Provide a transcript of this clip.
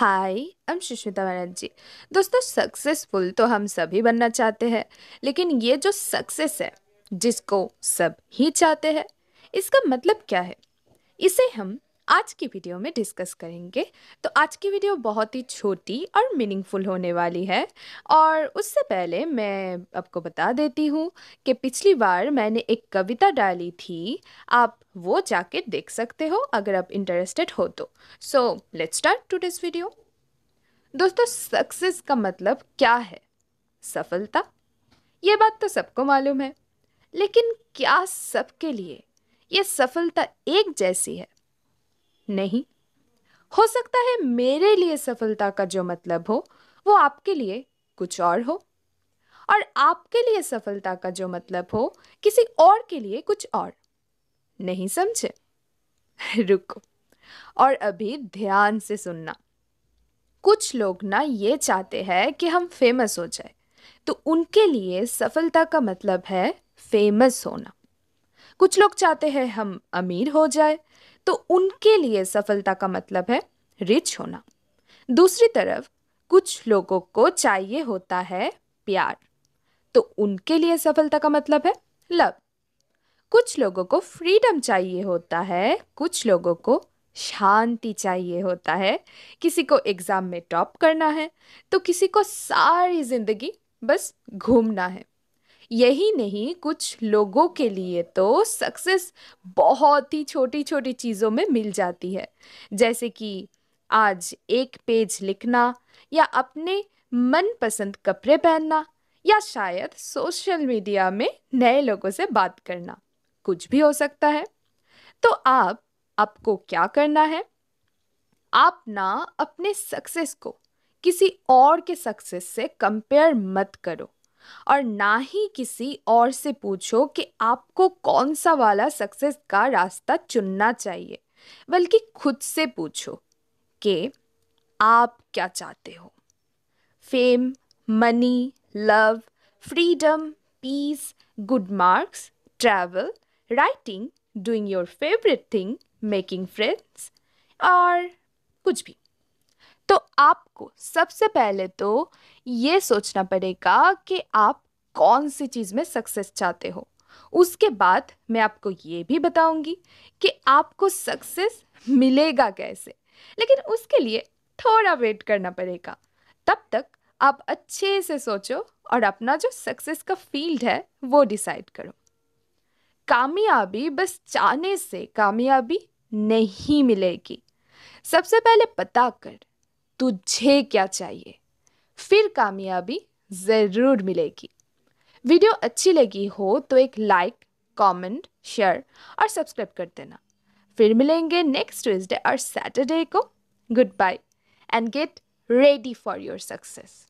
हाय हम सुष्मिता बनर्जी दोस्तों सक्सेसफुल तो हम सभी बनना चाहते हैं लेकिन ये जो सक्सेस है जिसको सब ही चाहते हैं इसका मतलब क्या है इसे हम आज की वीडियो में डिस्कस करेंगे तो आज की वीडियो बहुत ही छोटी और मीनिंगफुल होने वाली है और उससे पहले मैं आपको बता देती हूँ कि पिछली बार मैंने एक कविता डाली थी आप वो जाके देख सकते हो अगर आप इंटरेस्टेड हो तो so let's start to this video दोस्तों सक्सेस का मतलब क्या है सफलता ये बात तो सबको मालूम है लेकिन क्या सबके लिए ये सफलता एक जैसी है नहीं हो सकता है मेरे लिए सफलता का जो मतलब हो वो आपके लिए कुछ और हो और आपके लिए सफलता का जो मतलब हो किसी और के लिए कुछ और नहीं समझे रुको और अभी ध्यान से सुनना कुछ लोग ना ये चाहते हैं कि हम फेमस हो जाए तो उनके लिए सफलता का मतलब है फेमस होना कुछ लोग चाहते हैं हम अमीर हो जाए तो उनके लिए सफलता का मतलब है रिच होना दूसरी तरफ कुछ लोगों को चाहिए होता है प्यार तो उनके लिए सफलता का मतलब है लव कुछ लोगों को फ्रीडम चाहिए होता है कुछ लोगों को शांति चाहिए होता है किसी को एग्ज़ाम में टॉप करना है तो किसी को सारी ज़िंदगी बस घूमना है यही नहीं कुछ लोगों के लिए तो सक्सेस बहुत ही छोटी छोटी चीज़ों में मिल जाती है जैसे कि आज एक पेज लिखना या अपने मनपसंद कपड़े पहनना या शायद सोशल मीडिया में नए लोगों से बात करना कुछ भी हो सकता है तो आप आपको क्या करना है आप ना अपने सक्सेस को किसी और के सक्सेस से कंपेयर मत करो और ना ही किसी और से पूछो कि आपको कौन सा वाला सक्सेस का रास्ता चुनना चाहिए बल्कि खुद से पूछो कि आप क्या चाहते हो fame money love freedom peace good marks travel writing doing your favourite thing making friends और कुछ भी तो आपको सबसे पहले तो ये सोचना पड़ेगा कि आप कौन सी चीज़ में सक्सेस चाहते हो उसके बाद मैं आपको ये भी बताऊंगी कि आपको सक्सेस मिलेगा कैसे लेकिन उसके लिए थोड़ा वेट करना पड़ेगा तब तक आप अच्छे से सोचो और अपना जो सक्सेस का फील्ड है वो डिसाइड करो कामयाबी बस चाहने से कामयाबी नहीं मिलेगी सबसे पहले पता कर तुझे क्या चाहिए फिर कामयाबी ज़रूर मिलेगी वीडियो अच्छी लगी हो तो एक लाइक कमेंट, शेयर और सब्सक्राइब कर देना फिर मिलेंगे नेक्स्ट ट्यूजडे और सैटरडे को goodbye and get ready for your success